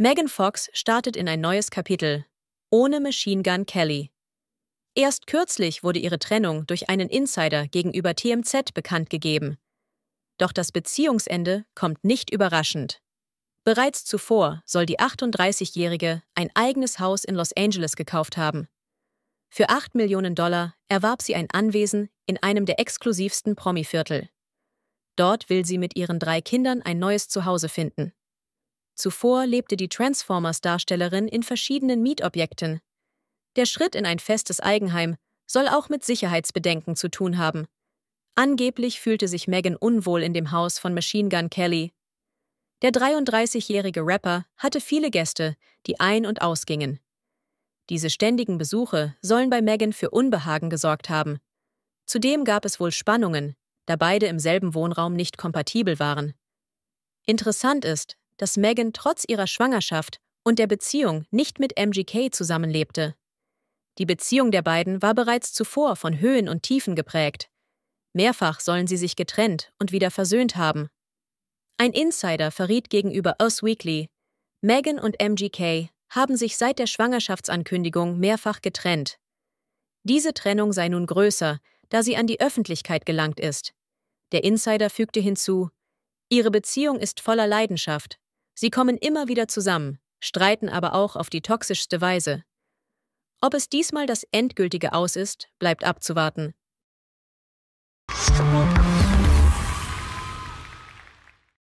Megan Fox startet in ein neues Kapitel, ohne Machine Gun Kelly. Erst kürzlich wurde ihre Trennung durch einen Insider gegenüber TMZ bekannt gegeben. Doch das Beziehungsende kommt nicht überraschend. Bereits zuvor soll die 38-Jährige ein eigenes Haus in Los Angeles gekauft haben. Für 8 Millionen Dollar erwarb sie ein Anwesen in einem der exklusivsten Promi-Viertel. Dort will sie mit ihren drei Kindern ein neues Zuhause finden. Zuvor lebte die Transformers-Darstellerin in verschiedenen Mietobjekten. Der Schritt in ein festes Eigenheim soll auch mit Sicherheitsbedenken zu tun haben. Angeblich fühlte sich Megan unwohl in dem Haus von Machine Gun Kelly. Der 33-jährige Rapper hatte viele Gäste, die ein- und ausgingen. Diese ständigen Besuche sollen bei Megan für Unbehagen gesorgt haben. Zudem gab es wohl Spannungen, da beide im selben Wohnraum nicht kompatibel waren. Interessant ist, dass Megan trotz ihrer Schwangerschaft und der Beziehung nicht mit MGK zusammenlebte. Die Beziehung der beiden war bereits zuvor von Höhen und Tiefen geprägt. Mehrfach sollen sie sich getrennt und wieder versöhnt haben. Ein Insider verriet gegenüber Us Weekly, Megan und MGK haben sich seit der Schwangerschaftsankündigung mehrfach getrennt. Diese Trennung sei nun größer, da sie an die Öffentlichkeit gelangt ist. Der Insider fügte hinzu, ihre Beziehung ist voller Leidenschaft, Sie kommen immer wieder zusammen, streiten aber auch auf die toxischste Weise. Ob es diesmal das endgültige Aus ist, bleibt abzuwarten.